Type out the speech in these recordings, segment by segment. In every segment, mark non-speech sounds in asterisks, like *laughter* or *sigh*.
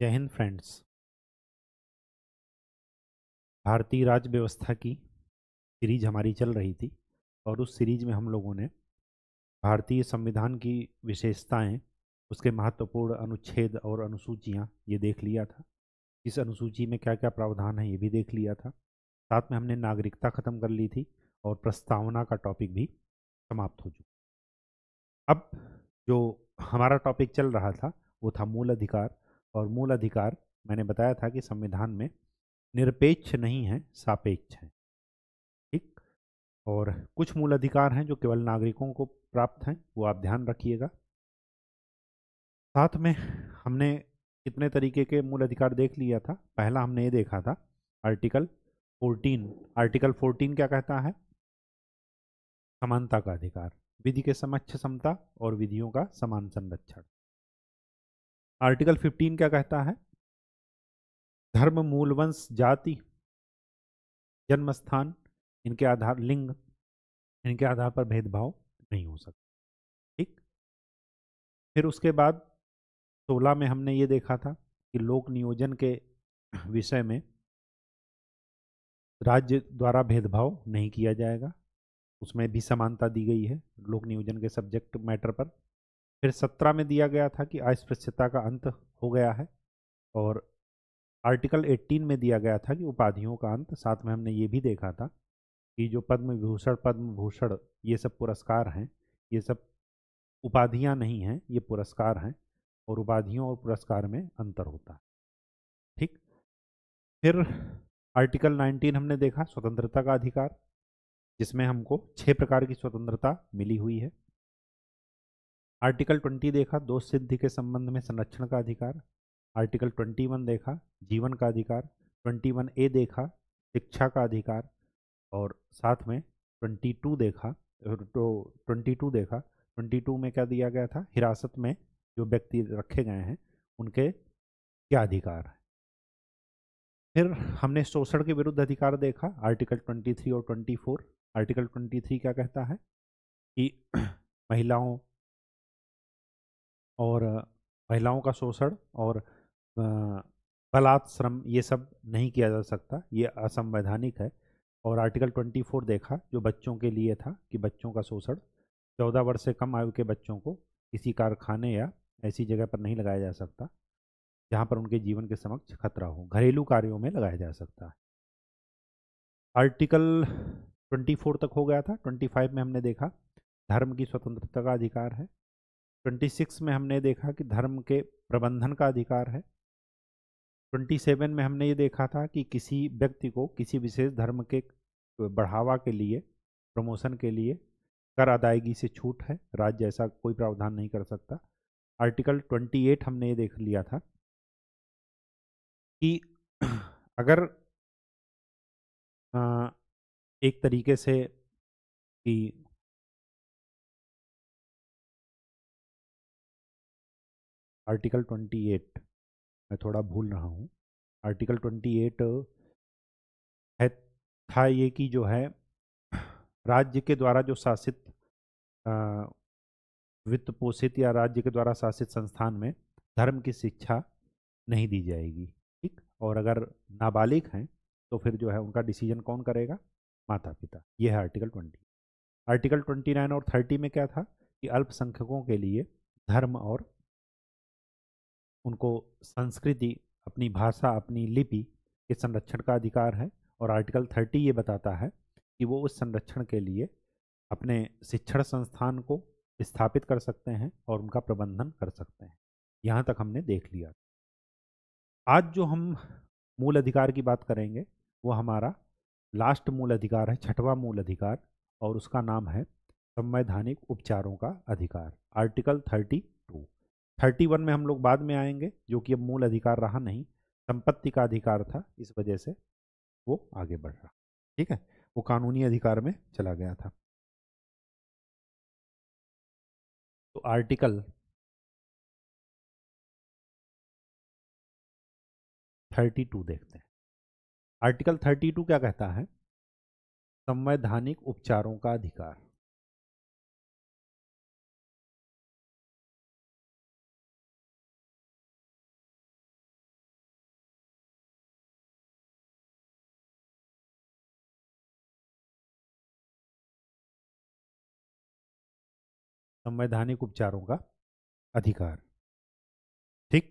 जय हिंद फ्रेंड्स भारतीय राज्य व्यवस्था की सीरीज हमारी चल रही थी और उस सीरीज में हम लोगों ने भारतीय संविधान की विशेषताएं उसके महत्वपूर्ण अनुच्छेद और अनुसूचियां ये देख लिया था इस अनुसूची में क्या क्या प्रावधान है ये भी देख लिया था साथ में हमने नागरिकता ख़त्म कर ली थी और प्रस्तावना का टॉपिक भी समाप्त हो चुका अब जो हमारा टॉपिक चल रहा था वो था मूल अधिकार और मूल अधिकार मैंने बताया था कि संविधान में निरपेक्ष नहीं है सापेक्ष है ठीक और कुछ मूल अधिकार हैं जो केवल नागरिकों को प्राप्त हैं वो आप ध्यान रखिएगा साथ में हमने कितने तरीके के मूल अधिकार देख लिया था पहला हमने ये देखा था आर्टिकल 14 आर्टिकल 14 क्या कहता है समानता का अधिकार विधि के समक्ष समता और विधियों का समान संरक्षण आर्टिकल 15 क्या कहता है धर्म मूलवंश जाति जन्म स्थान इनके आधार लिंग इनके आधार पर भेदभाव नहीं हो सकता ठीक फिर उसके बाद 16 में हमने ये देखा था कि लोक नियोजन के विषय में राज्य द्वारा भेदभाव नहीं किया जाएगा उसमें भी समानता दी गई है लोक नियोजन के सब्जेक्ट मैटर पर फिर सत्रह में दिया गया था कि अस्पृश्यता का अंत हो गया है और आर्टिकल 18 में दिया गया था कि उपाधियों का अंत साथ में हमने ये भी देखा था कि जो पद्म विभूषण पद्म भूषण ये सब पुरस्कार हैं ये सब उपाधियाँ नहीं हैं ये पुरस्कार हैं और उपाधियों और पुरस्कार में अंतर होता है ठीक फिर आर्टिकल 19 हमने देखा स्वतंत्रता का अधिकार जिसमें हमको छः प्रकार की स्वतंत्रता मिली हुई है आर्टिकल ट्वेंटी देखा दो सिद्धि के संबंध में संरक्षण का अधिकार आर्टिकल ट्वेंटी वन देखा जीवन का अधिकार ट्वेंटी वन ए देखा शिक्षा का अधिकार और साथ में ट्वेंटी टू देखा तो ट्वेंटी टू देखा ट्वेंटी टू में क्या दिया गया था हिरासत में जो व्यक्ति रखे गए हैं उनके क्या अधिकार है फिर हमने शोषण के विरुद्ध अधिकार देखा आर्टिकल 23 और 24 आर्टिकल 23 क्या कहता है कि *clears throat* महिलाओं और महिलाओं का शोषण और बलात्श्रम ये सब नहीं किया जा सकता ये असंवैधानिक है और आर्टिकल 24 देखा जो बच्चों के लिए था कि बच्चों का शोषण चौदह वर्ष से कम आयु के बच्चों को किसी कारखाने या ऐसी जगह पर नहीं लगाया जा सकता जहाँ पर उनके जीवन के समक्ष खतरा हो घरेलू कार्यों में लगाया जा सकता है आर्टिकल 24 तक हो गया था 25 में हमने देखा धर्म की स्वतंत्रता का अधिकार है 26 में हमने देखा कि धर्म के प्रबंधन का अधिकार है 27 में हमने ये देखा था कि किसी व्यक्ति को किसी विशेष धर्म के बढ़ावा के लिए प्रमोशन के लिए कर अदायगी से छूट है राज्य ऐसा कोई प्रावधान नहीं कर सकता आर्टिकल 28 हमने ये देख लिया था कि *clears throat* अगर आ, एक तरीके से कि आर्टिकल 28 मैं थोड़ा भूल रहा हूँ आर्टिकल 28 है था ये कि जो है राज्य के द्वारा जो शासित वित्त पोषित या राज्य के द्वारा शासित संस्थान में धर्म की शिक्षा नहीं दी जाएगी ठीक और अगर नाबालिग हैं तो फिर जो है उनका डिसीजन कौन करेगा माता पिता यह है article twenty article twenty nine और थर्टी में क्या था कि अल्पसंख्यकों के लिए धर्म और उनको संस्कृति अपनी भाषा अपनी लिपि के संरक्षण का अधिकार है और आर्टिकल थर्टी ये बताता है कि वो उस संरक्षण के लिए अपने शिक्षण संस्थान को स्थापित कर सकते हैं और उनका प्रबंधन कर सकते हैं यहाँ तक हमने देख लिया आज जो हम मूल अधिकार की बात करेंगे वो हमारा लास्ट मूल अधिकार है छठवां मूल अधिकार और उसका नाम है संवैधानिक उपचारों का अधिकार आर्टिकल थर्टी थर्टी वन में हम लोग बाद में आएंगे जो कि अब मूल अधिकार रहा नहीं संपत्ति का अधिकार था इस वजह से वो आगे बढ़ रहा ठीक है वो कानूनी अधिकार में चला गया था तो आर्टिकल थर्टी टू देखते हैं आर्टिकल थर्टी टू क्या कहता है संवैधानिक उपचारों का अधिकार संवैधानिक उपचारों का अधिकार ठीक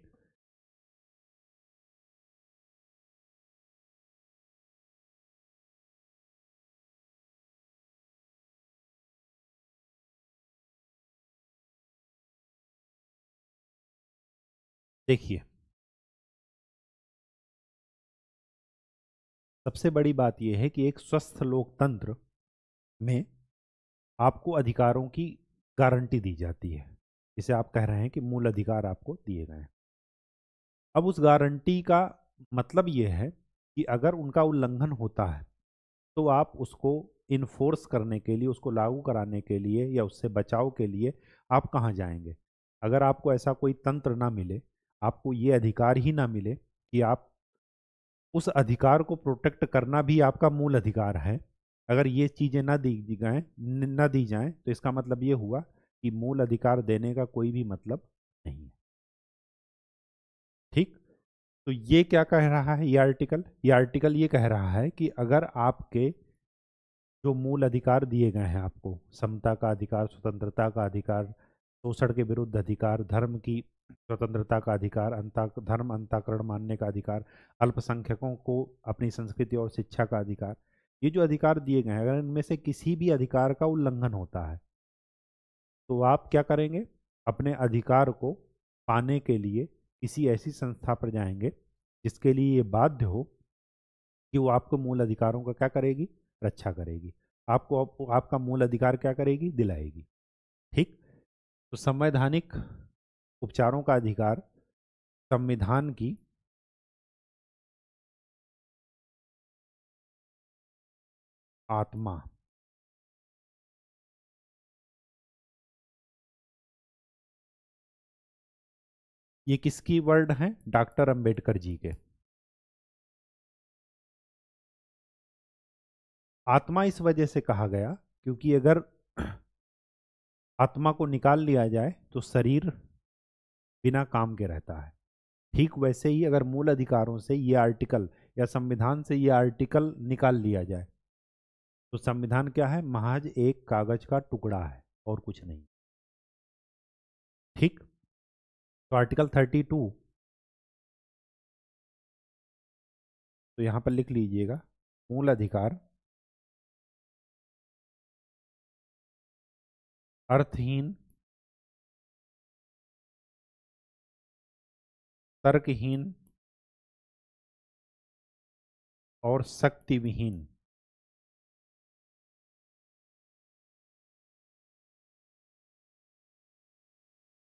देखिए सबसे बड़ी बात यह है कि एक स्वस्थ लोकतंत्र में आपको अधिकारों की गारंटी दी जाती है जिसे आप कह रहे हैं कि मूल अधिकार आपको दिए गए हैं अब उस गारंटी का मतलब ये है कि अगर उनका उल्लंघन होता है तो आप उसको इन्फोर्स करने के लिए उसको लागू कराने के लिए या उससे बचाव के लिए आप कहाँ जाएंगे अगर आपको ऐसा कोई तंत्र ना मिले आपको ये अधिकार ही ना मिले कि आप उस अधिकार को प्रोटेक्ट करना भी आपका मूल अधिकार है अगर ये चीज़ें ना दी जाएँ ना दी जाएँ तो इसका मतलब ये हुआ कि मूल अधिकार देने का कोई भी मतलब नहीं है ठीक तो ये क्या कह रहा है ये आर्टिकल ये आर्टिकल ये कह रहा है कि अगर आपके जो मूल अधिकार दिए गए हैं आपको समता का अधिकार स्वतंत्रता का अधिकार शोषण के विरुद्ध अधिकार धर्म की स्वतंत्रता का अधिकार अंता धर्म अंताकरण मानने का अधिकार अल्पसंख्यकों को अपनी संस्कृति और शिक्षा का अधिकार ये जो अधिकार दिए गए हैं अगर इनमें से किसी भी अधिकार का उल्लंघन होता है तो आप क्या करेंगे अपने अधिकार को पाने के लिए किसी ऐसी संस्था पर जाएंगे जिसके लिए ये बाध्य हो कि वो आपको मूल अधिकारों का क्या करेगी रक्षा करेगी आपको आप, आपका मूल अधिकार क्या करेगी दिलाएगी ठीक तो संवैधानिक उपचारों का अधिकार संविधान की आत्मा ये किसकी वर्ड है डॉक्टर अंबेडकर जी के आत्मा इस वजह से कहा गया क्योंकि अगर *clears throat* आत्मा को निकाल लिया जाए तो शरीर बिना काम के रहता है ठीक वैसे ही अगर मूल अधिकारों से ये आर्टिकल या संविधान से ये आर्टिकल निकाल लिया जाए तो संविधान क्या है महज एक कागज का टुकड़ा है और कुछ नहीं ठीक तो आर्टिकल थर्टी टू तो यहां पर लिख लीजिएगा मूल अधिकार अर्थहीन तर्कहीन और शक्ति विहीन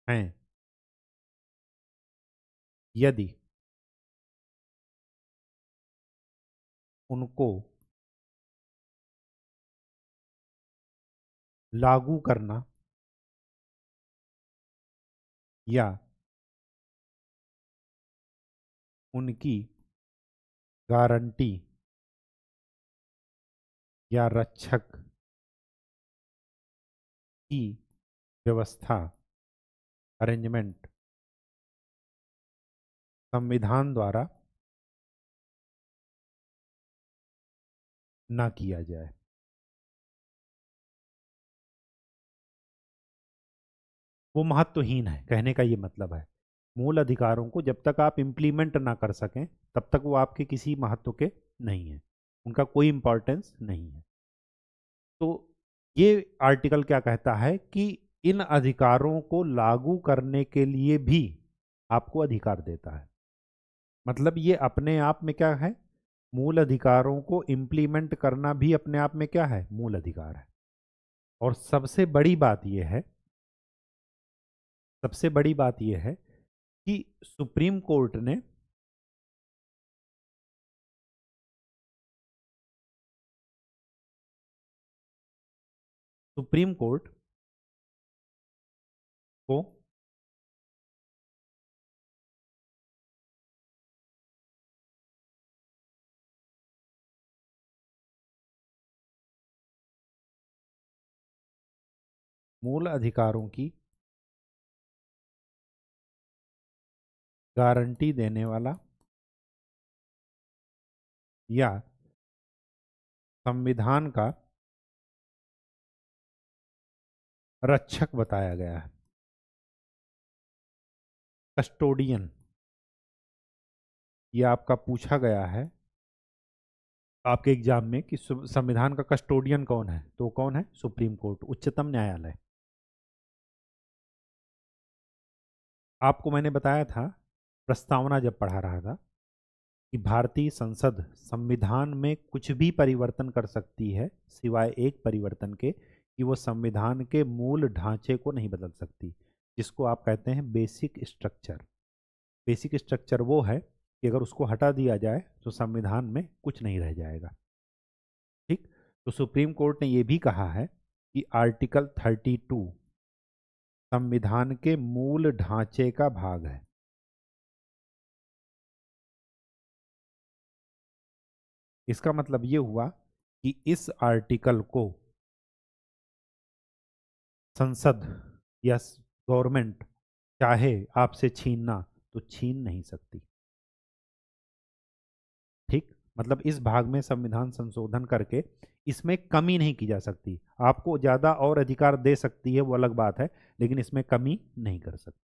हैं यदि उनको लागू करना या उनकी गारंटी या रक्षक की व्यवस्था अरेंजमेंट संविधान द्वारा ना किया जाए वो महत्वहीन है कहने का ये मतलब है मूल अधिकारों को जब तक आप इम्प्लीमेंट ना कर सकें तब तक वो आपके किसी महत्व के नहीं है उनका कोई इम्पोर्टेंस नहीं है तो ये आर्टिकल क्या कहता है कि इन अधिकारों को लागू करने के लिए भी आपको अधिकार देता है मतलब ये अपने आप में क्या है मूल अधिकारों को इम्प्लीमेंट करना भी अपने आप में क्या है मूल अधिकार है और सबसे बड़ी बात यह है सबसे बड़ी बात यह है कि सुप्रीम कोर्ट ने सुप्रीम कोर्ट Cool मूल अधिकारों की गारंटी देने वाला या संविधान का रक्षक बताया गया है कस्टोडियन ये आपका पूछा गया है आपके एग्जाम में कि संविधान का कस्टोडियन कौन है तो कौन है सुप्रीम कोर्ट उच्चतम न्यायालय आपको मैंने बताया था प्रस्तावना जब पढ़ा रहा था कि भारतीय संसद संविधान में कुछ भी परिवर्तन कर सकती है सिवाय एक परिवर्तन के कि वो संविधान के मूल ढांचे को नहीं बदल सकती जिसको आप कहते हैं बेसिक स्ट्रक्चर बेसिक स्ट्रक्चर वो है कि अगर उसको हटा दिया जाए तो संविधान में कुछ नहीं रह जाएगा ठीक तो सुप्रीम कोर्ट ने यह भी कहा है कि आर्टिकल 32 संविधान के मूल ढांचे का भाग है इसका मतलब ये हुआ कि इस आर्टिकल को संसद या गवर्नमेंट चाहे आपसे छीनना तो छीन नहीं सकती ठीक मतलब इस भाग में संविधान संशोधन करके इसमें कमी नहीं की जा सकती आपको ज़्यादा और अधिकार दे सकती है वो अलग बात है लेकिन इसमें कमी नहीं कर सकती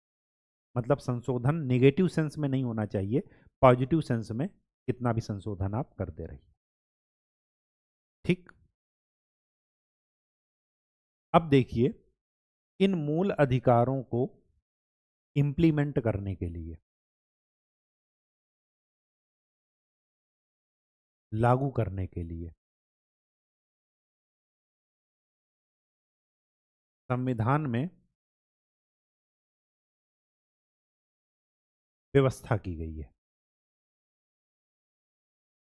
मतलब संशोधन नेगेटिव सेंस में नहीं होना चाहिए पॉजिटिव सेंस में कितना भी संशोधन आप करते रहिए ठीक अब देखिए इन मूल अधिकारों को इम्प्लीमेंट करने के लिए लागू करने के लिए संविधान में व्यवस्था की गई है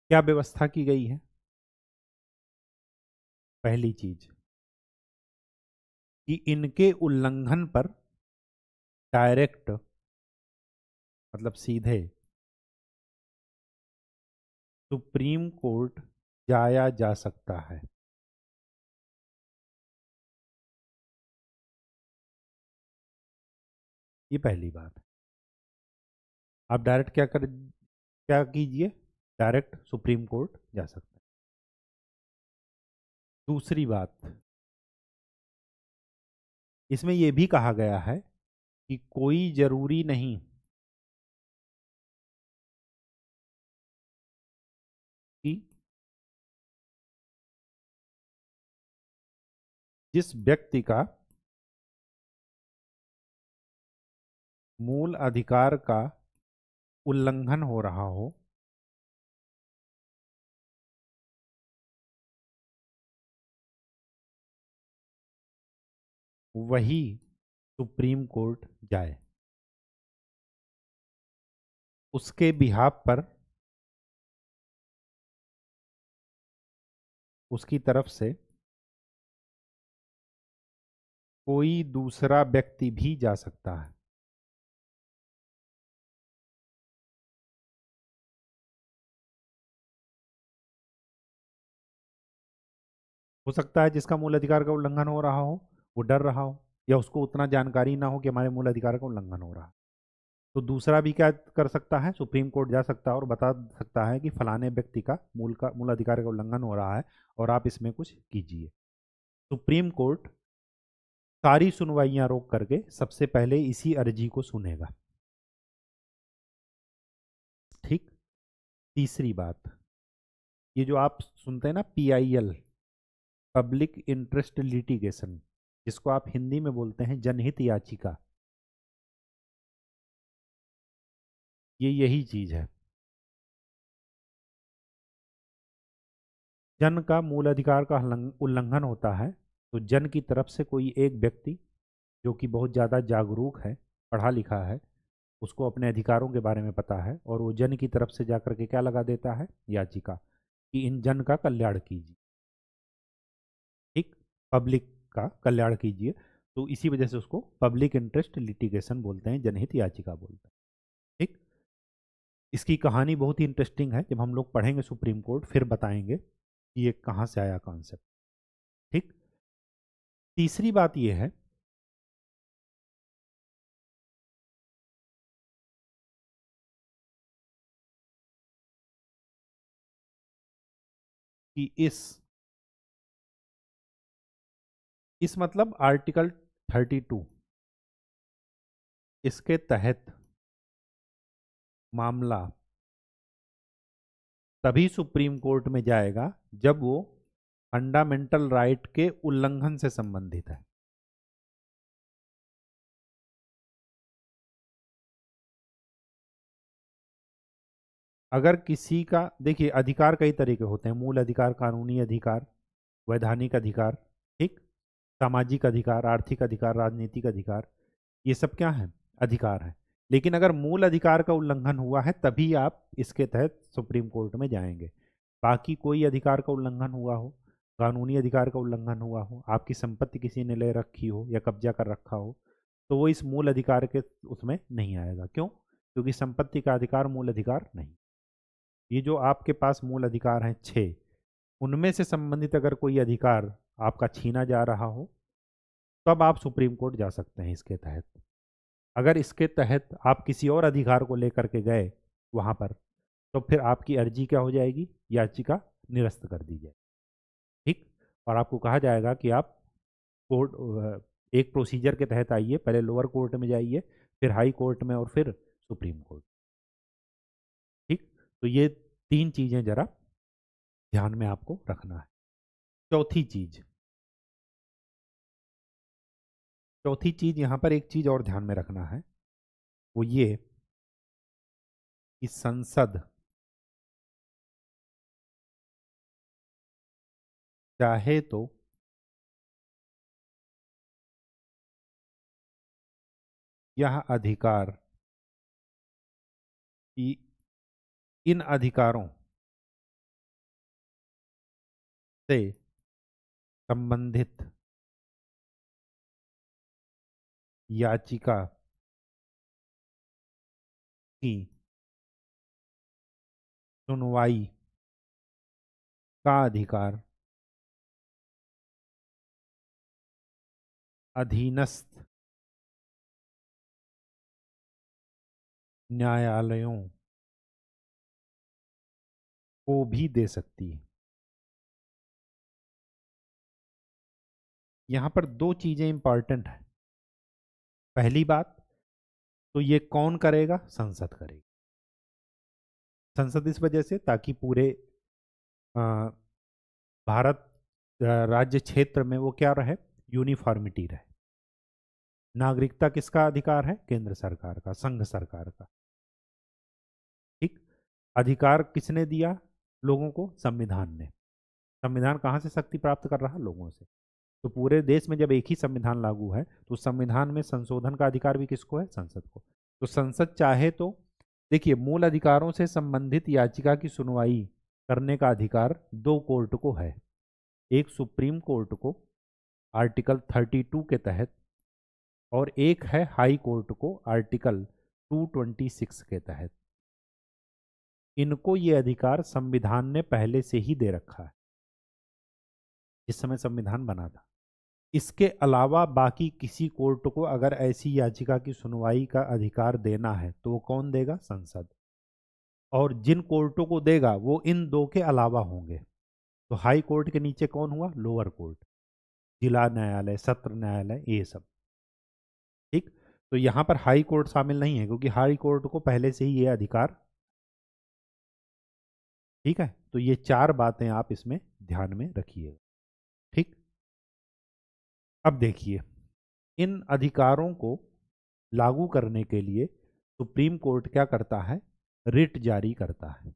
क्या व्यवस्था की गई है पहली चीज कि इनके उल्लंघन पर डायरेक्ट मतलब सीधे सुप्रीम कोर्ट जाया जा सकता है ये पहली बात है आप डायरेक्ट क्या कर क्या कीजिए डायरेक्ट सुप्रीम कोर्ट जा सकते हैं दूसरी बात इसमें यह भी कहा गया है कि कोई जरूरी नहीं कि जिस व्यक्ति का मूल अधिकार का उल्लंघन हो रहा हो वही सुप्रीम कोर्ट जाए उसके बिहाब पर उसकी तरफ से कोई दूसरा व्यक्ति भी जा सकता है हो सकता है जिसका मूल अधिकार का उल्लंघन हो रहा हो वो डर रहा हो या उसको उतना जानकारी ना हो कि हमारे मूल अधिकार का उल्लंघन हो रहा तो दूसरा भी क्या कर सकता है सुप्रीम कोर्ट जा सकता है और बता सकता है कि फलाने व्यक्ति का मूल का मूल अधिकार का उल्लंघन हो रहा है और आप इसमें कुछ कीजिए सुप्रीम कोर्ट सारी सुनवाइयाँ रोक करके सबसे पहले इसी अर्जी को सुनेगा ठीक तीसरी बात ये जो आप सुनते हैं ना पीआईएल पब्लिक इंटरेस्ट लिटिगेशन जिसको आप हिंदी में बोलते हैं जनहित याचिका ये यही चीज है जन का मूल अधिकार का उल्लंघन होता है तो जन की तरफ से कोई एक व्यक्ति जो कि बहुत ज़्यादा जागरूक है पढ़ा लिखा है उसको अपने अधिकारों के बारे में पता है और वो जन की तरफ से जाकर के क्या लगा देता है याचिका कि इन जन का कल्याण कीजिए ठीक पब्लिक का कल्याण कीजिए तो इसी वजह से उसको पब्लिक इंटरेस्ट लिटिगेशन बोलते हैं जनहित याचिका बोलते हैं ठीक इसकी कहानी बहुत ही इंटरेस्टिंग है जब हम लोग पढ़ेंगे सुप्रीम कोर्ट फिर बताएंगे कि ये कहाँ से आया कॉन्सेप्ट ठीक तीसरी बात यह है कि इस इस मतलब आर्टिकल 32 इसके तहत मामला तभी सुप्रीम कोर्ट में जाएगा जब वो फंडामेंटल राइट के उल्लंघन से संबंधित है अगर किसी का देखिए अधिकार कई तरीके होते हैं मूल अधिकार कानूनी अधिकार वैधानिक अधिकार सामाजिक अधिकार आर्थिक अधिकार राजनीतिक अधिकार ये सब क्या है अधिकार है लेकिन अगर मूल अधिकार का उल्लंघन हुआ है तभी आप इसके तहत सुप्रीम कोर्ट में जाएंगे बाकी कोई अधिकार का उल्लंघन हुआ हो कानूनी अधिकार का उल्लंघन हुआ हो आपकी संपत्ति किसी ने ले रखी हो या कब्जा कर रखा हो तो वो इस मूल अधिकार के उसमें नहीं आएगा क्यों क्योंकि संपत्ति का अधिकार मूल अधिकार नहीं ये जो आपके पास मूल अधिकार हैं छः उनमें से संबंधित अगर कोई अधिकार आपका छीना जा रहा हो तब तो आप सुप्रीम कोर्ट जा सकते हैं इसके तहत अगर इसके तहत आप किसी और अधिकार को लेकर के गए वहाँ पर तो फिर आपकी अर्जी क्या हो जाएगी याचिका निरस्त कर दी जाए ठीक और आपको कहा जाएगा कि आप कोर्ट एक प्रोसीजर के तहत आइए पहले लोअर कोर्ट में जाइए फिर हाई कोर्ट में और फिर सुप्रीम कोर्ट ठीक तो ये तीन चीज़ें ज़रा ध्यान में आपको रखना है चौथी चीज चौथी चीज यहां पर एक चीज और ध्यान में रखना है वो ये कि संसद चाहे तो यह अधिकार कि इन अधिकारों से संबंधित याचिका की सुनवाई का अधिकार अधीनस्थ न्यायालयों को भी दे सकती है यहाँ पर दो चीज़ें इम्पॉर्टेंट हैं पहली बात तो ये कौन करेगा संसद करेगी संसद इस वजह से ताकि पूरे आ, भारत राज्य क्षेत्र में वो क्या रहे यूनिफॉर्मिटी रहे नागरिकता किसका अधिकार है केंद्र सरकार का संघ सरकार का ठीक अधिकार किसने दिया लोगों को संविधान ने संविधान कहाँ से शक्ति प्राप्त कर रहा लोगों से तो पूरे देश में जब एक ही संविधान लागू है तो संविधान में संशोधन का अधिकार भी किसको है संसद को तो संसद चाहे तो देखिए मूल अधिकारों से संबंधित याचिका की सुनवाई करने का अधिकार दो कोर्ट को है एक सुप्रीम कोर्ट को आर्टिकल 32 के तहत और एक है हाई कोर्ट को आर्टिकल 226 के तहत इनको ये अधिकार संविधान ने पहले से ही दे रखा है जिस समय संविधान बना था इसके अलावा बाकी किसी कोर्ट को अगर ऐसी याचिका की सुनवाई का अधिकार देना है तो वो कौन देगा संसद और जिन कोर्टों को देगा वो इन दो के अलावा होंगे तो हाई कोर्ट के नीचे कौन हुआ लोअर कोर्ट जिला न्यायालय सत्र न्यायालय ये सब ठीक तो यहाँ पर हाई कोर्ट शामिल नहीं है क्योंकि हाई कोर्ट को पहले से ही ये अधिकार ठीक है तो ये चार बातें आप इसमें ध्यान में रखिएगा अब देखिए इन अधिकारों को लागू करने के लिए सुप्रीम कोर्ट क्या करता है रिट जारी करता है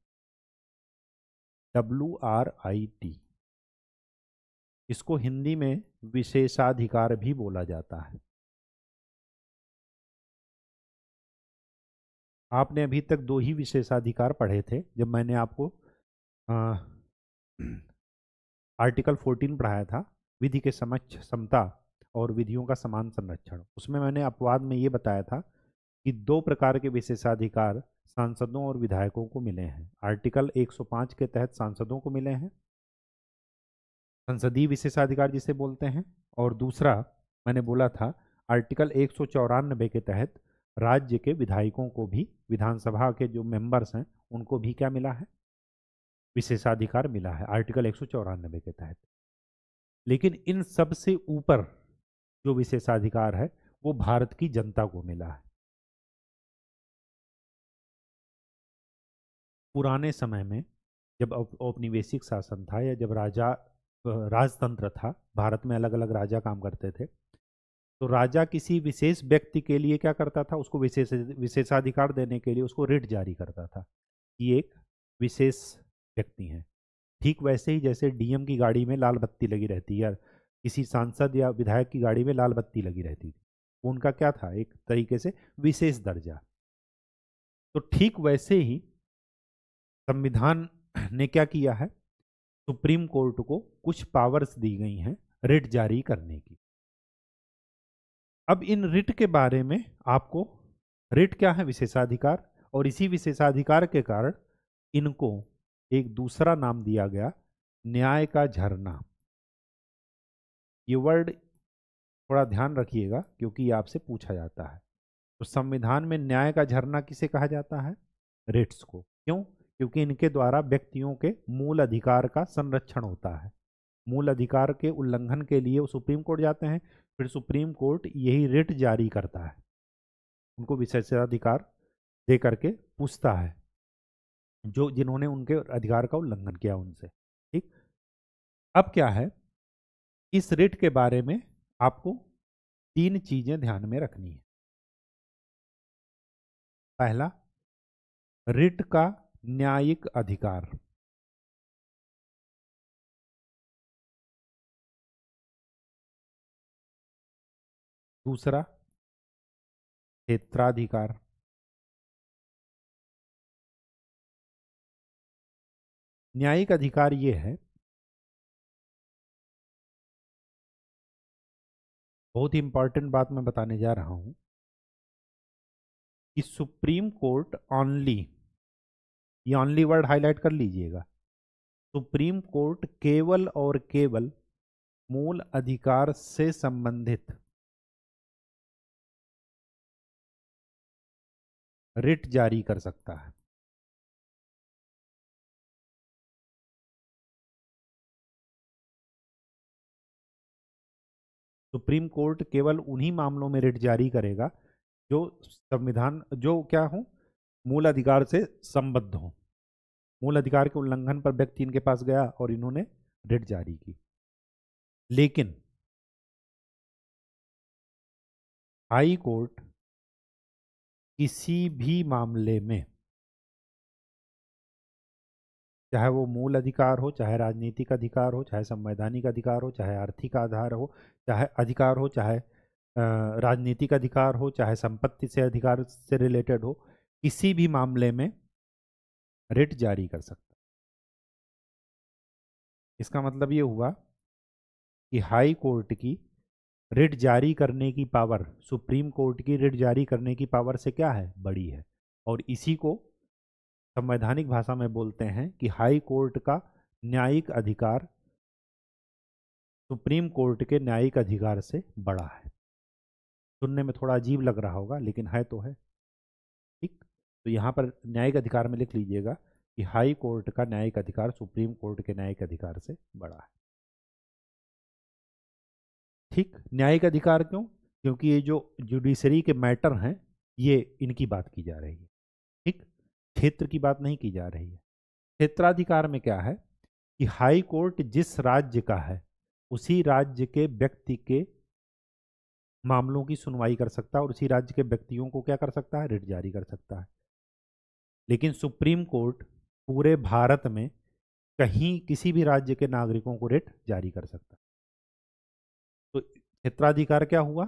डब्ल्यू आर आई टी इसको हिंदी में विशेषाधिकार भी बोला जाता है आपने अभी तक दो ही विशेषाधिकार पढ़े थे जब मैंने आपको आ, *clears throat* आर्टिकल 14 पढ़ाया था विधि के समक्ष समता और विधियों का समान संरक्षण उसमें मैंने अपवाद में ये बताया था कि दो प्रकार के विशेषाधिकार सांसदों और विधायकों को मिले हैं आर्टिकल 105 के तहत सांसदों को मिले हैं संसदीय विशेषाधिकार जिसे बोलते हैं और दूसरा मैंने बोला था आर्टिकल एक के तहत राज्य के विधायकों को भी विधानसभा के जो मेंबर्स हैं उनको भी क्या मिला है विशेषाधिकार मिला है आर्टिकल एक के तहत लेकिन इन सब से ऊपर जो विशेषाधिकार है वो भारत की जनता को मिला है पुराने समय में जब औपनिवेशिक शासन था या जब राजा राजतंत्र था भारत में अलग अलग राजा काम करते थे तो राजा किसी विशेष व्यक्ति के लिए क्या करता था उसको विशेष विशेषाधिकार देने के लिए उसको रिट जारी करता था कि एक विशेष व्यक्ति हैं ठीक वैसे ही जैसे डीएम की गाड़ी में लाल बत्ती लगी रहती है किसी सांसद या विधायक की गाड़ी में लाल बत्ती लगी रहती थी उनका क्या था एक तरीके से विशेष दर्जा तो ठीक वैसे ही संविधान ने क्या किया है सुप्रीम कोर्ट को कुछ पावर्स दी गई हैं रिट जारी करने की अब इन रिट के बारे में आपको रिट क्या है विशेषाधिकार और इसी विशेषाधिकार के कारण इनको एक दूसरा नाम दिया गया न्याय का झरना ये वर्ड थोड़ा ध्यान रखिएगा क्योंकि ये आपसे पूछा जाता है तो संविधान में न्याय का झरना किसे कहा जाता है रिट्स को क्यों क्योंकि इनके द्वारा व्यक्तियों के मूल अधिकार का संरक्षण होता है मूल अधिकार के उल्लंघन के लिए वो सुप्रीम कोर्ट जाते हैं फिर सुप्रीम कोर्ट यही रिट जारी करता है उनको विशेषाधिकार दे करके पूछता है जो जिन्होंने उनके अधिकार का उल्लंघन किया उनसे ठीक अब क्या है इस रिट के बारे में आपको तीन चीजें ध्यान में रखनी है पहला रिट का न्यायिक अधिकार दूसरा क्षेत्राधिकार न्यायिक अधिकार ये है बहुत ही इंपॉर्टेंट बात मैं बताने जा रहा हूं कि सुप्रीम कोर्ट ऑनली ये ऑनली वर्ड हाईलाइट कर लीजिएगा सुप्रीम कोर्ट केवल और केवल मूल अधिकार से संबंधित रिट जारी कर सकता है सुप्रीम कोर्ट केवल उन्हीं मामलों में रिट जारी करेगा जो संविधान जो क्या हो मूल अधिकार से संबद्ध हों मूल अधिकार के उल्लंघन पर व्यक्ति इनके पास गया और इन्होंने रिट जारी की लेकिन हाई कोर्ट किसी भी मामले में चाहे वो मूल अधिकार हो चाहे राजनीतिक अधिकार हो चाहे संवैधानिक अधिकार हो चाहे आर्थिक आधार हो चाहे अधिकार हो चाहे राजनीतिक अधिकार हो चाहे संपत्ति से अधिकार से रिलेटेड हो किसी भी मामले में रिट जारी कर सकता इसका मतलब ये हुआ कि हाई कोर्ट की रिट जारी करने की पावर सुप्रीम कोर्ट की रिट जारी करने की पावर से क्या है बड़ी है और इसी को संवैधानिक भाषा में बोलते हैं कि हाई कोर्ट का न्यायिक अधिकार सुप्रीम कोर्ट के न्यायिक अधिकार से बड़ा है सुनने में थोड़ा अजीब लग रहा होगा लेकिन है तो है ठीक तो यहाँ पर न्यायिक अधिकार में लिख लीजिएगा कि हाई कोर्ट का न्यायिक अधिकार सुप्रीम कोर्ट के न्यायिक अधिकार से बड़ा है ठीक न्यायिक अधिकार क्यों क्योंकि ये जो जुडिशरी के मैटर हैं ये इनकी बात की जा रही है क्षेत्र की बात नहीं की जा रही है क्षेत्राधिकार में क्या है कि हाई कोर्ट जिस राज्य का है उसी राज्य के व्यक्ति के मामलों की सुनवाई कर सकता है और उसी राज्य के व्यक्तियों को क्या कर सकता है रिट जारी कर सकता है लेकिन सुप्रीम कोर्ट पूरे भारत में कहीं किसी भी राज्य के नागरिकों को रिट जारी कर सकता तो क्षेत्राधिकार क्या हुआ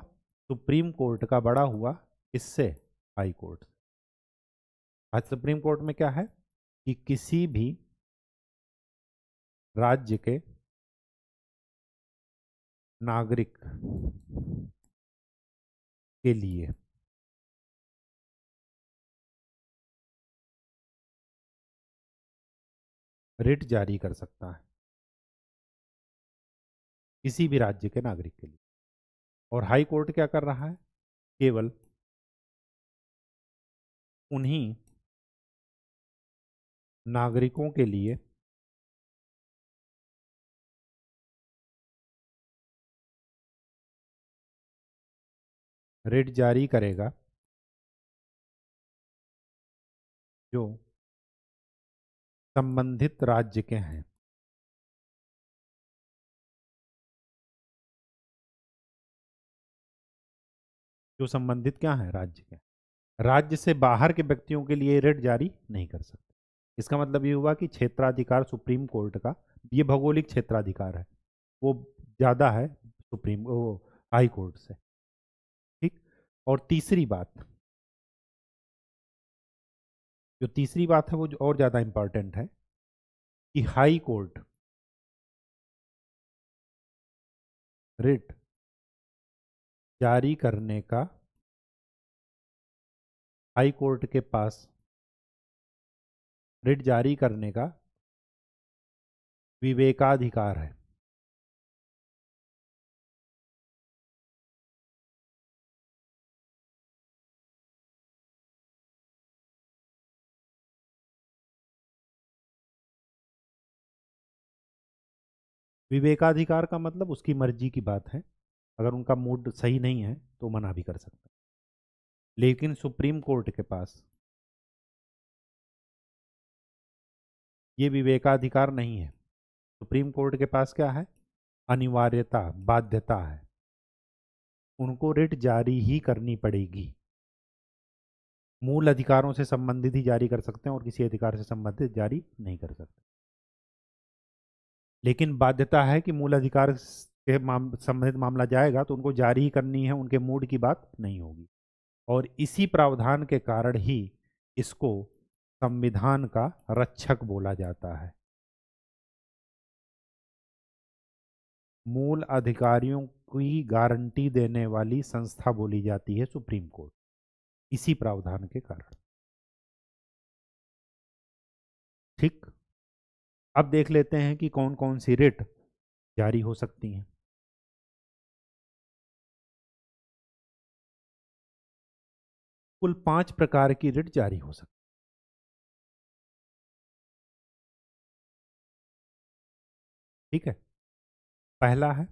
सुप्रीम कोर्ट का बड़ा हुआ इससे हाई कोर्ट आज सुप्रीम कोर्ट में क्या है कि किसी भी राज्य के नागरिक के लिए रिट जारी कर सकता है किसी भी राज्य के नागरिक के लिए और हाई कोर्ट क्या कर रहा है केवल उन्हीं नागरिकों के लिए रेट जारी करेगा जो संबंधित राज्य के हैं जो संबंधित क्या है राज्य के राज्य से बाहर के व्यक्तियों के लिए रेट जारी नहीं कर सकते इसका मतलब ये हुआ कि क्षेत्राधिकार सुप्रीम कोर्ट का ये भौगोलिक क्षेत्राधिकार है वो ज़्यादा है सुप्रीम वो हाई कोर्ट से ठीक और तीसरी बात जो तीसरी बात है वो जो और ज़्यादा इम्पॉर्टेंट है कि हाई कोर्ट रिट जारी करने का हाई कोर्ट के पास रिट जारी करने का विवेकाधिकार है विवेकाधिकार का मतलब उसकी मर्जी की बात है अगर उनका मूड सही नहीं है तो मना भी कर सकते हैं लेकिन सुप्रीम कोर्ट के पास ये विवेकाधिकार नहीं है सुप्रीम कोर्ट के पास क्या है अनिवार्यता बाध्यता है उनको रिट जारी ही करनी पड़ेगी मूल अधिकारों से संबंधित ही जारी कर सकते हैं और किसी अधिकार से संबंधित जारी नहीं कर सकते लेकिन बाध्यता है कि मूल अधिकार के माम, संबंधित मामला जाएगा तो उनको जारी ही करनी है उनके मूड की बात नहीं होगी और इसी प्रावधान के कारण ही इसको संविधान का रक्षक बोला जाता है मूल अधिकारियों की गारंटी देने वाली संस्था बोली जाती है सुप्रीम कोर्ट इसी प्रावधान के कारण ठीक अब देख लेते हैं कि कौन कौन सी रिट जारी हो सकती हैं कुल पांच प्रकार की रिट जारी हो सकती ठीक है पहला है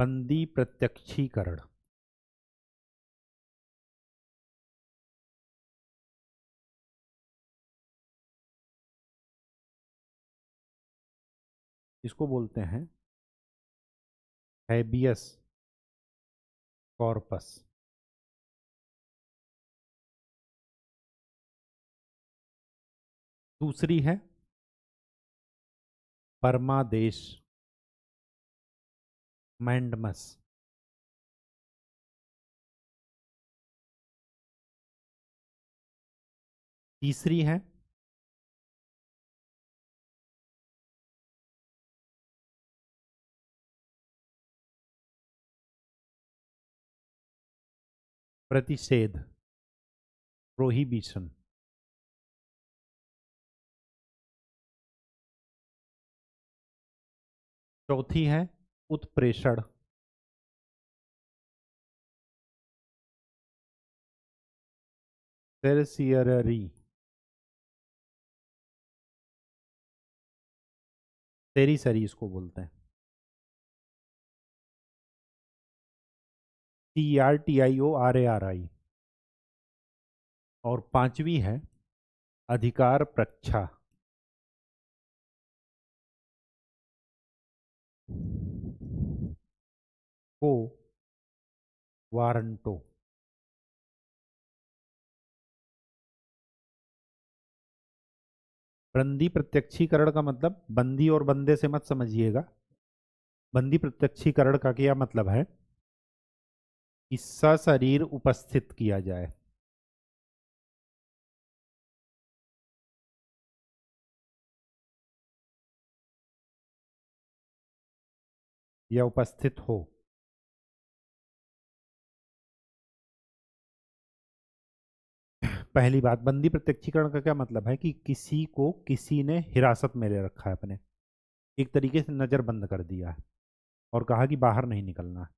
बंदी प्रत्यक्षीकरण इसको बोलते हैं हैबियस कॉर्पस दूसरी है परमादेश मैंडमस तीसरी है प्रतिषेध प्रोहिबिशन चौथी है उत्प्रेषण tertiary तेरीसरी इसको बोलते हैं T R T I O R A R I और पांचवी है अधिकार प्रक्षा को वारंटो बंदी प्रत्यक्षीकरण का मतलब बंदी और बंदे से मत समझिएगा बंदी प्रत्यक्षीकरण का क्या मतलब है कि शरीर उपस्थित किया जाए या उपस्थित हो पहली बात बंदी प्रत्यक्षीकरण का क्या मतलब है कि किसी को किसी ने हिरासत में ले रखा है अपने एक तरीके से नज़र बंद कर दिया है और कहा कि बाहर नहीं निकलना है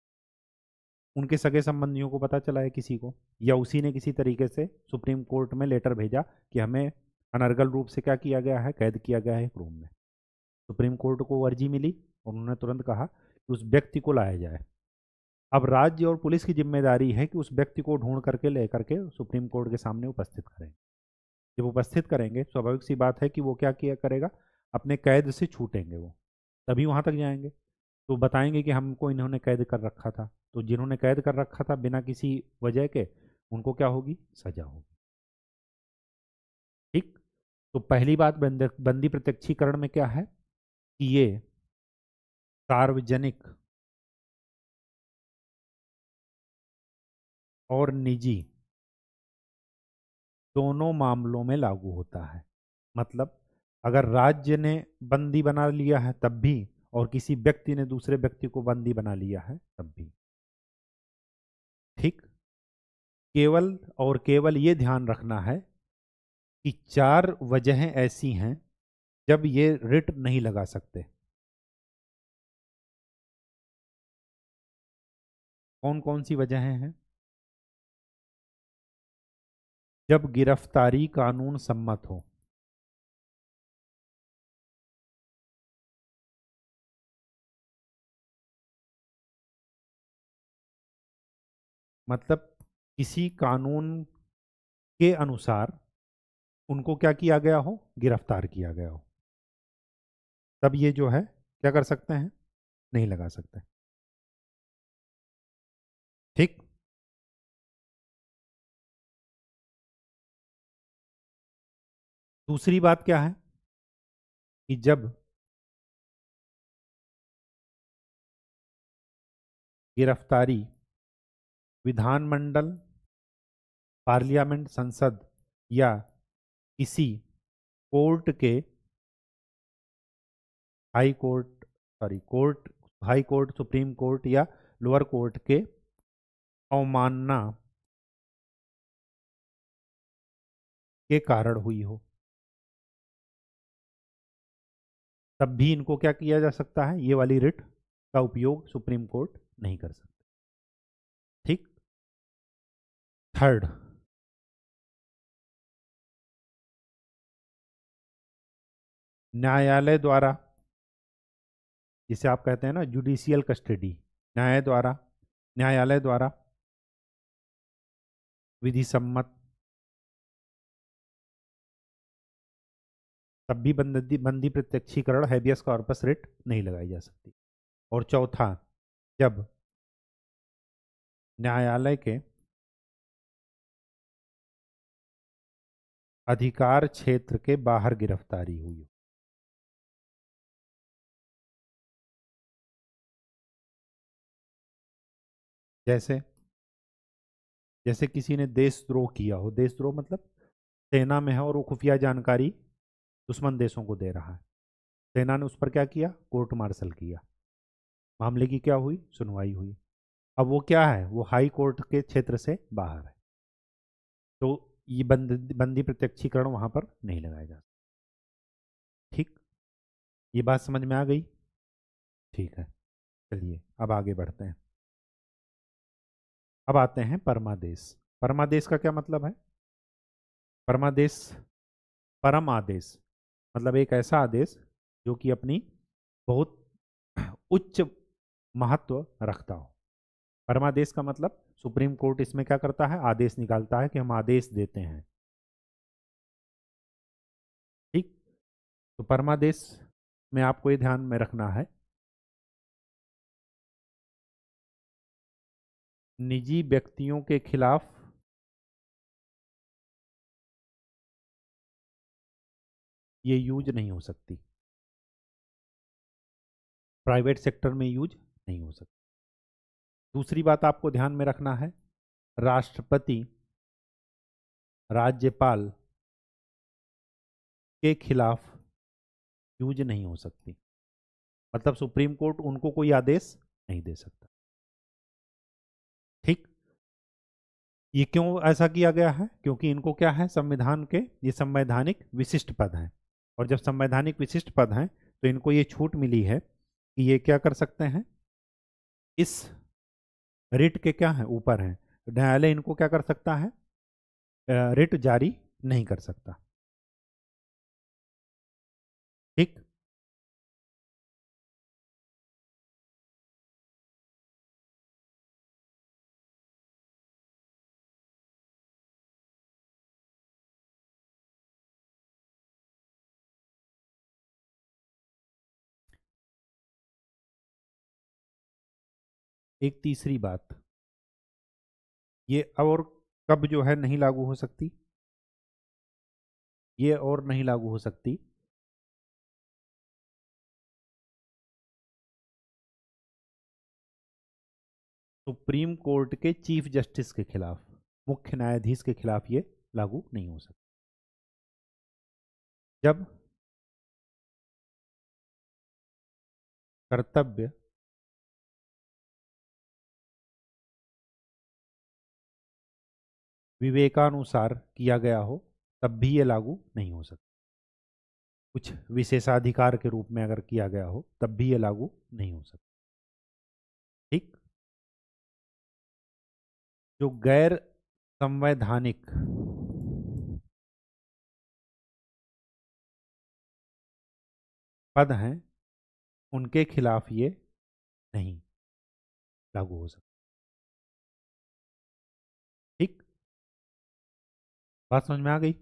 उनके सगे संबंधियों को पता चला है किसी को या उसी ने किसी तरीके से सुप्रीम कोर्ट में लेटर भेजा कि हमें अनर्गल रूप से क्या किया गया है कैद किया गया है एक रूम में सुप्रीम कोर्ट को अर्जी मिली और उन्होंने तुरंत कहा उस व्यक्ति को लाया जाए अब राज्य और पुलिस की जिम्मेदारी है कि उस व्यक्ति को ढूंढ करके ले करके सुप्रीम कोर्ट के सामने उपस्थित करें जब उपस्थित करेंगे स्वाभाविक सी बात है कि वो क्या किया करेगा अपने कैद से छूटेंगे वो तभी वहाँ तक जाएंगे तो बताएंगे कि हमको इन्होंने कैद कर रखा था तो जिन्होंने कैद कर रखा था बिना किसी वजह के उनको क्या होगी सजा होगी ठीक तो पहली बात बंदी प्रत्यक्षीकरण में क्या है कि ये सार्वजनिक और निजी दोनों मामलों में लागू होता है मतलब अगर राज्य ने बंदी बना लिया है तब भी और किसी व्यक्ति ने दूसरे व्यक्ति को बंदी बना लिया है तब भी ठीक केवल और केवल ये ध्यान रखना है कि चार वजहें ऐसी हैं जब ये रिट नहीं लगा सकते कौन कौन सी वजहें हैं जब गिरफ्तारी कानून सम्मत हो मतलब किसी कानून के अनुसार उनको क्या किया गया हो गिरफ्तार किया गया हो तब ये जो है क्या कर सकते हैं नहीं लगा सकते ठीक दूसरी बात क्या है कि जब गिरफ्तारी विधानमंडल पार्लियामेंट संसद या किसी कोर्ट के High Court sorry court High Court Supreme Court या लोअर कोर्ट के अवमानना के कारण हुई हो तब भी इनको क्या किया जा सकता है ये वाली रिट का उपयोग सुप्रीम कोर्ट नहीं कर सकते ठीक थर्ड न्यायालय द्वारा जिसे आप कहते हैं ना जुडिशियल कस्टडी न्याय द्वारा न्यायालय द्वारा विधि सम्मत तब भी बंदी बंदी प्रत्यक्षीकरण हैबियस कॉर्पस रिट नहीं लगाई जा सकती और चौथा जब न्यायालय के अधिकार क्षेत्र के बाहर गिरफ्तारी हुई जैसे जैसे किसी ने देशद्रोह किया हो देशद्रोह मतलब सेना में है और वो खुफिया जानकारी दुश्मन देशों को दे रहा है सेना ने उस पर क्या किया कोर्ट मार्शल किया मामले की क्या हुई सुनवाई हुई अब वो क्या है वो हाई कोर्ट के क्षेत्र से बाहर है तो ये बंद बंदी प्रत्यक्षीकरण वहाँ पर नहीं लगाया जा सकता ठीक ये बात समझ में आ गई ठीक है चलिए अब आगे बढ़ते हैं अब आते हैं परमादेश परमादेश का क्या मतलब है परमादेश परम आदेश मतलब एक ऐसा आदेश जो कि अपनी बहुत उच्च महत्व रखता हो परमादेश का मतलब सुप्रीम कोर्ट इसमें क्या करता है आदेश निकालता है कि हम आदेश देते हैं ठीक तो परमादेश में आपको ये ध्यान में रखना है निजी व्यक्तियों के खिलाफ ये यूज नहीं हो सकती प्राइवेट सेक्टर में यूज नहीं हो सकती दूसरी बात आपको ध्यान में रखना है राष्ट्रपति राज्यपाल के खिलाफ यूज नहीं हो सकती मतलब सुप्रीम कोर्ट उनको कोई आदेश नहीं दे सकता ये क्यों ऐसा किया गया है क्योंकि इनको क्या है संविधान के ये संवैधानिक विशिष्ट पद हैं और जब संवैधानिक विशिष्ट पद हैं तो इनको ये छूट मिली है कि ये क्या कर सकते हैं इस रिट के क्या है ऊपर हैं न्यायालय इनको क्या कर सकता है रिट जारी नहीं कर सकता एक तीसरी बात ये और कब जो है नहीं लागू हो सकती ये और नहीं लागू हो सकती सुप्रीम कोर्ट के चीफ जस्टिस के खिलाफ मुख्य न्यायाधीश के खिलाफ ये लागू नहीं हो सकती जब कर्तव्य विवेकानुसार किया गया हो तब भी ये लागू नहीं हो सकता कुछ विशेषाधिकार के रूप में अगर किया गया हो तब भी ये लागू नहीं हो सकता ठीक जो गैर संवैधानिक पद हैं उनके खिलाफ ये नहीं लागू हो सकता बात समझ में आ गई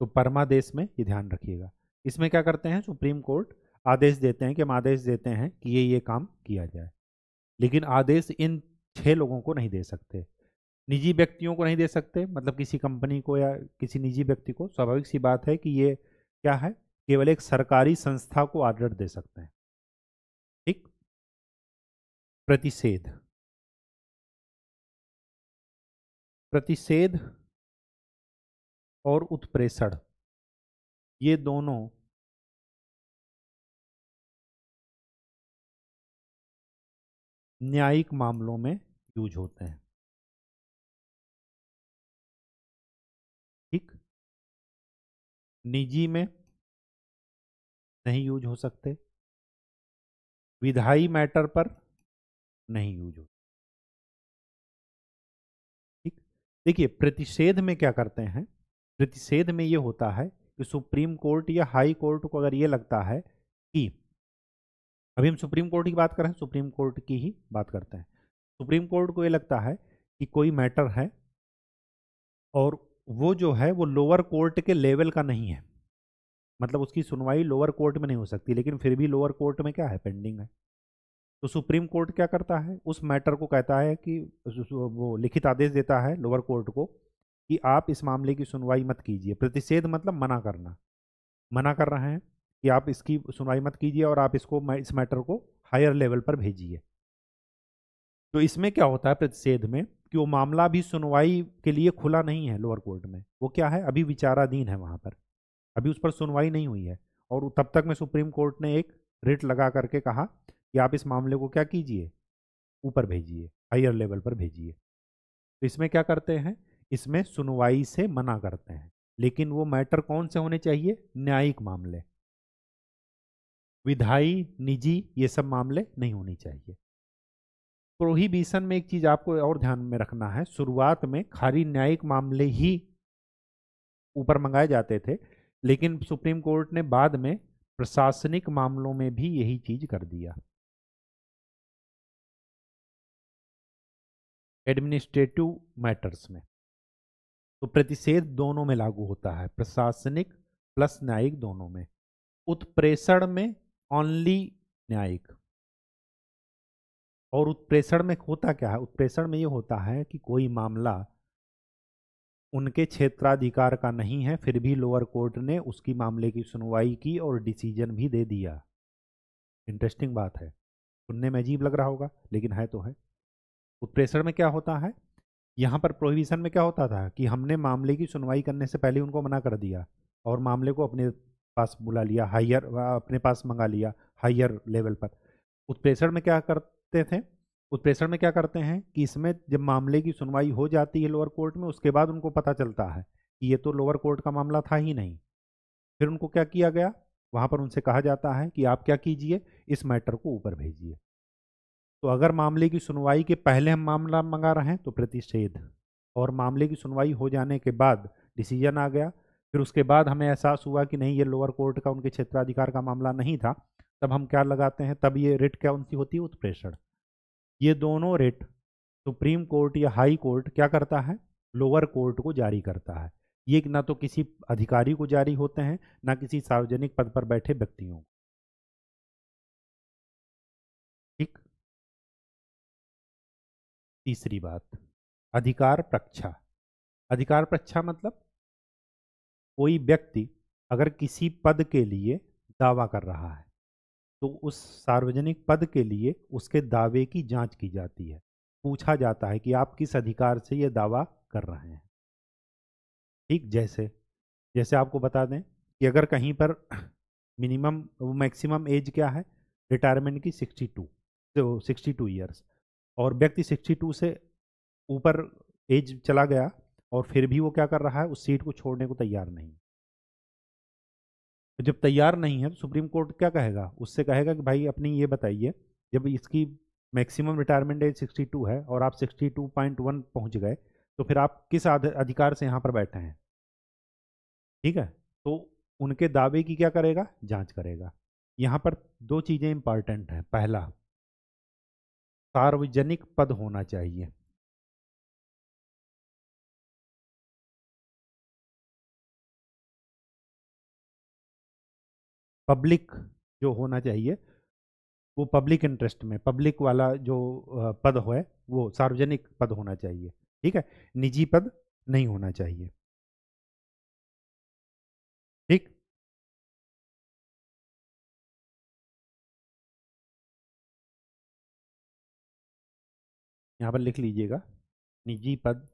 तो परमादेश में ये ध्यान रखिएगा इसमें क्या करते हैं सुप्रीम कोर्ट आदेश देते हैं कि हम आदेश देते हैं कि ये ये काम किया जाए लेकिन आदेश इन छह लोगों को नहीं दे सकते निजी व्यक्तियों को नहीं दे सकते मतलब किसी कंपनी को या किसी निजी व्यक्ति को स्वाभाविक सी बात है कि ये क्या है केवल एक सरकारी संस्था को आर्डर दे सकते हैं ठीक प्रतिषेध प्रतिषेध और उत्प्रेषण ये दोनों न्यायिक मामलों में यूज होते हैं ठीक निजी में नहीं यूज हो सकते विधायी मैटर पर नहीं यूज हो ठीक देखिए प्रतिषेध में क्या करते हैं प्रतिषेध में ये होता है कि सुप्रीम कोर्ट या हाई कोर्ट को अगर ये लगता है कि अभी हम सुप्रीम कोर्ट की बात कर रहे हैं सुप्रीम कोर्ट की ही बात करते हैं सुप्रीम कोर्ट को ये लगता है कि कोई मैटर है और वो जो है वो लोअर कोर्ट के लेवल का नहीं है मतलब उसकी सुनवाई लोअर कोर्ट में नहीं हो सकती लेकिन फिर भी लोअर कोर्ट में क्या है पेंडिंग है तो सुप्रीम कोर्ट क्या करता है उस मैटर को कहता है कि वो लिखित आदेश देता है लोअर कोर्ट को कि आप इस मामले की सुनवाई मत कीजिए प्रतिषेध मतलब मना करना मना कर रहे हैं कि आप इसकी सुनवाई मत कीजिए और आप इसको इस मैटर को हायर लेवल पर भेजिए तो इसमें क्या होता है प्रतिषेध में कि वो मामला भी सुनवाई के लिए खुला नहीं है लोअर कोर्ट में वो क्या है अभी विचाराधीन है वहाँ पर अभी उस पर सुनवाई नहीं हुई है और तब तक में सुप्रीम कोर्ट ने एक रिट लगा करके कहा कि आप इस मामले को क्या कीजिए ऊपर भेजिए हायर लेवल पर भेजिए तो इसमें क्या करते हैं इसमें सुनवाई से मना करते हैं लेकिन वो मैटर कौन से होने चाहिए न्यायिक मामले विधायी निजी ये सब मामले नहीं होने चाहिए प्रोहिबिशन में एक चीज आपको और ध्यान में रखना है शुरुआत में खाली न्यायिक मामले ही ऊपर मंगाए जाते थे लेकिन सुप्रीम कोर्ट ने बाद में प्रशासनिक मामलों में भी यही चीज कर दिया एडमिनिस्ट्रेटिव मैटर्स में तो प्रतिषेध दोनों में लागू होता है प्रशासनिक प्लस न्यायिक दोनों में उत्प्रेषण में ओनली न्यायिक और उत्प्रेषण में होता क्या है उत्प्रेषण में ये होता है कि कोई मामला उनके क्षेत्राधिकार का नहीं है फिर भी लोअर कोर्ट ने उसकी मामले की सुनवाई की और डिसीजन भी दे दिया इंटरेस्टिंग बात है सुनने में अजीब लग रहा होगा लेकिन है तो है उत्प्रेषण में क्या होता है यहाँ पर प्रोहिबिशन में क्या होता था कि हमने मामले की सुनवाई करने से पहले उनको मना कर दिया और मामले को अपने पास बुला लिया हायर अपने पास मंगा लिया हायर लेवल पर उत्प्रेषण में क्या करते थे उत्प्रेषण में क्या करते हैं कि इसमें जब मामले की सुनवाई हो जाती है लोअर कोर्ट में उसके बाद उनको पता चलता है कि ये तो लोअर कोर्ट का मामला था ही नहीं फिर उनको क्या किया गया वहाँ पर उनसे कहा जाता है कि आप क्या कीजिए इस मैटर को ऊपर भेजिए तो अगर मामले की सुनवाई के पहले हम मामला मंगा रहे हैं तो प्रतिषेध और मामले की सुनवाई हो जाने के बाद डिसीजन आ गया फिर उसके बाद हमें एहसास हुआ कि नहीं ये लोअर कोर्ट का उनके क्षेत्राधिकार का मामला नहीं था तब हम क्या लगाते हैं तब ये रिट क्या उनकी होती है उत्प्रेषण ये दोनों रिट सुप्रीम कोर्ट या हाई कोर्ट क्या करता है लोअर कोर्ट को जारी करता है ये ना तो किसी अधिकारी को जारी होते हैं ना किसी सार्वजनिक पद पर बैठे व्यक्तियों को तीसरी बात अधिकार प्रक्षा अधिकार प्रक्षा मतलब कोई व्यक्ति अगर किसी पद के लिए दावा कर रहा है तो उस सार्वजनिक पद के लिए उसके दावे की जांच की जाती है पूछा जाता है कि आप किस अधिकार से यह दावा कर रहे हैं ठीक जैसे जैसे आपको बता दें कि अगर कहीं पर मिनिमम मैक्सिमम एज क्या है रिटायरमेंट की sixty two sixty two years और व्यक्ति 62 से ऊपर एज चला गया और फिर भी वो क्या कर रहा है उस सीट को छोड़ने को तैयार नहीं जब तैयार नहीं है तो सुप्रीम कोर्ट क्या कहेगा उससे कहेगा कि भाई अपनी ये बताइए जब इसकी मैक्सिमम रिटायरमेंट एज 62 है और आप 62.1 पहुंच गए तो फिर आप किस अधिकार से यहाँ पर बैठे हैं ठीक है तो उनके दावे की क्या करेगा जांच करेगा यहाँ पर दो चीज़ें इंपॉर्टेंट हैं पहला सार्वजनिक पद होना चाहिए पब्लिक जो होना चाहिए वो पब्लिक इंटरेस्ट में पब्लिक वाला जो पद है वो सार्वजनिक पद होना चाहिए ठीक है निजी पद नहीं होना चाहिए यहाँ पर लिख लीजिएगा निजी पद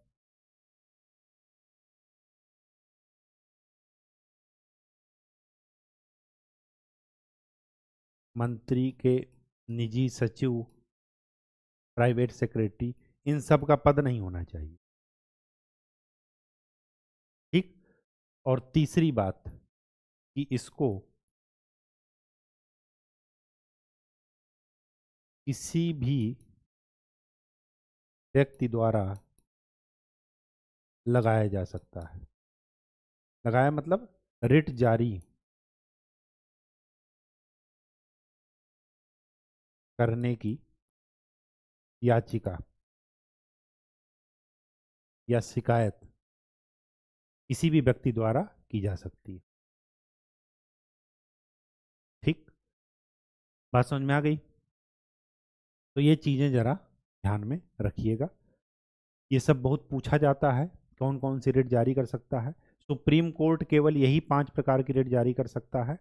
मंत्री के निजी सचिव प्राइवेट सेक्रेटरी इन सब का पद नहीं होना चाहिए ठीक और तीसरी बात कि इसको किसी भी व्यक्ति द्वारा लगाया जा सकता है लगाया मतलब रिट जारी करने की याचिका या शिकायत किसी भी व्यक्ति द्वारा की जा सकती है ठीक बात समझ में आ गई तो ये चीज़ें ज़रा ध्यान में रखिएगा ये सब बहुत पूछा जाता है कौन कौन सी रेट जारी कर सकता है सुप्रीम कोर्ट केवल यही पांच प्रकार की रेट जारी कर सकता है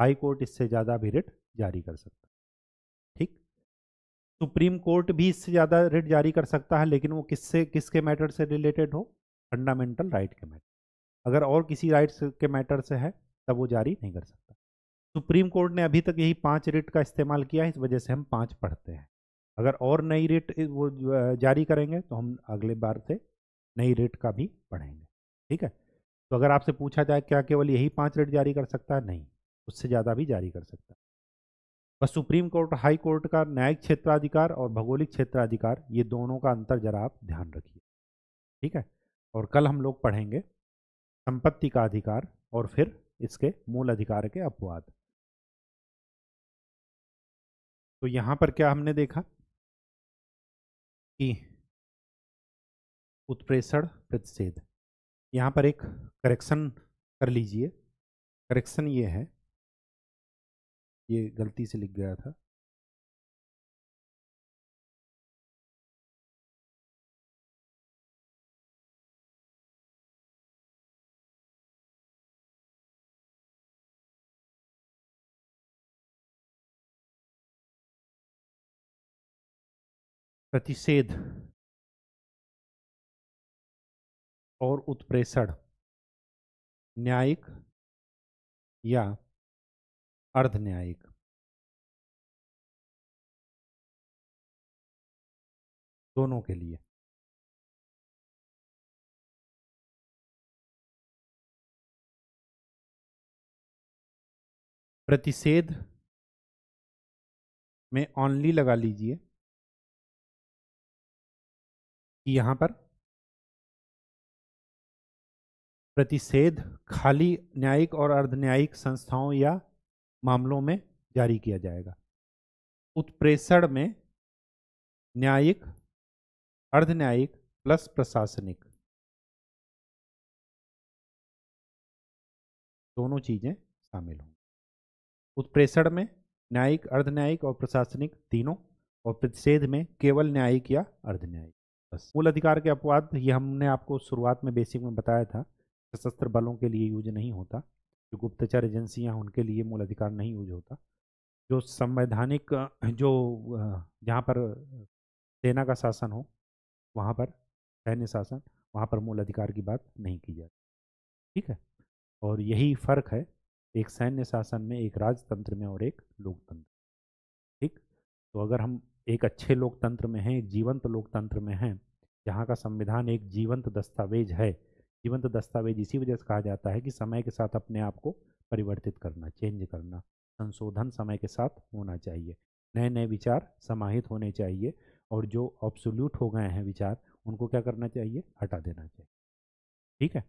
हाई कोर्ट इससे ज़्यादा भी रेट जारी कर सकता है ठीक सुप्रीम कोर्ट भी इससे ज़्यादा रेट जारी कर सकता है लेकिन वो किससे किसके मैटर से रिलेटेड हो फंडामेंटल राइट के मैटर अगर और किसी राइट के मैटर से है तब वो जारी नहीं कर सकता सुप्रीम कोर्ट ने अभी तक यही पाँच रेट का इस्तेमाल किया है इस वजह से हम पाँच पढ़ते हैं अगर और नई रेट वो जारी करेंगे तो हम अगले बार से नई रेट का भी पढ़ेंगे ठीक है तो अगर आपसे पूछा जाए क्या केवल यही पाँच रेट जारी कर सकता है नहीं उससे ज़्यादा भी जारी कर सकता है बस सुप्रीम कोर्ट हाई कोर्ट का न्यायिक क्षेत्राधिकार और भौगोलिक क्षेत्राधिकार ये दोनों का अंतर जरा आप ध्यान रखिए ठीक है और कल हम लोग पढ़ेंगे संपत्ति का अधिकार और फिर इसके मूल अधिकार के अपवाद तो यहाँ पर क्या हमने देखा कि उत्प्रेषण प्रतिषेध यहाँ पर एक करेक्शन कर लीजिए करेक्शन ये है ये गलती से लिख गया था प्रतिषेध और उत्प्रेषण न्यायिक या अर्ध न्यायिक दोनों के लिए प्रतिषेध में ऑनली लगा लीजिए कि यहां पर प्रतिषेध खाली न्यायिक और अर्ध न्यायिक संस्थाओं या मामलों में जारी किया जाएगा उत्प्रेषण में न्यायिक अर्ध न्यायिक प्लस प्रशासनिक दोनों चीजें शामिल होंगी उत्प्रेषण में न्यायिक अर्ध न्यायिक और प्रशासनिक तीनों और प्रतिषेध में केवल न्यायिक या अर्ध न्यायिक मूल अधिकार के अपवाद ये हमने आपको शुरुआत में बेसिक में बताया था सशस्त्र बलों के लिए यूज नहीं होता जो गुप्तचर एजेंसियाँ उनके लिए मूल अधिकार नहीं यूज होता जो संवैधानिक जो जहाँ पर सेना का शासन हो वहाँ पर सैन्य शासन वहाँ पर मूल अधिकार की बात नहीं की जाती ठीक है और यही फर्क है एक सैन्य शासन में एक राजतंत्र में और एक लोकतंत्र ठीक तो अगर हम एक अच्छे लोकतंत्र में हैं एक जीवंत लोकतंत्र में हैं जहाँ का संविधान एक जीवंत दस्तावेज है जीवंत दस्तावेज इसी वजह से कहा जाता है कि समय के साथ अपने आप को परिवर्तित करना चेंज करना संशोधन समय के साथ होना चाहिए नए नए विचार समाहित होने चाहिए और जो ऑब्सोल्यूट हो गए हैं विचार उनको क्या करना चाहिए हटा देना चाहिए ठीक है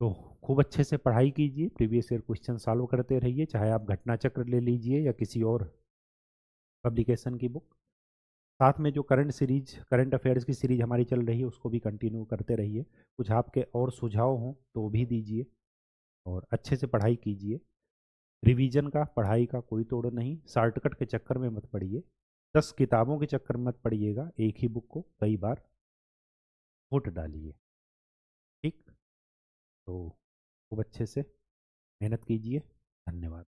तो खूब अच्छे से पढ़ाई कीजिए प्रीवियस ईयर क्वेश्चन सॉल्व करते रहिए चाहे आप घटना चक्र ले लीजिए या किसी और पब्लिकेशन की बुक साथ में जो करंट सीरीज करंट अफेयर्स की सीरीज हमारी चल रही है उसको भी कंटिन्यू करते रहिए कुछ आपके और सुझाव हों तो भी दीजिए और अच्छे से पढ़ाई कीजिए रिवीजन का पढ़ाई का कोई तोड़ नहीं शॉर्टकट के चक्कर में मत पढ़िए दस किताबों के चक्कर में मत पढ़िएगा एक ही बुक को कई बार वोट डालिए ठीक तो खूब अच्छे से मेहनत कीजिए धन्यवाद